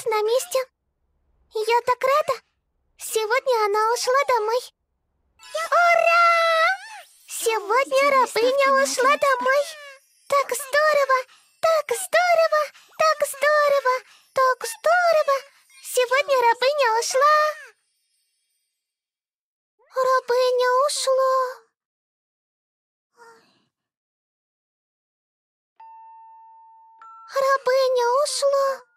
Кит на месте. Я так рада. Сегодня она ушла домой. Ура! Сегодня рабыня ушла домой. Так здорово, так здорово, так здорово, так здорово. Сегодня рабыня ушла. Рабыня ушла. Рабыня ушла.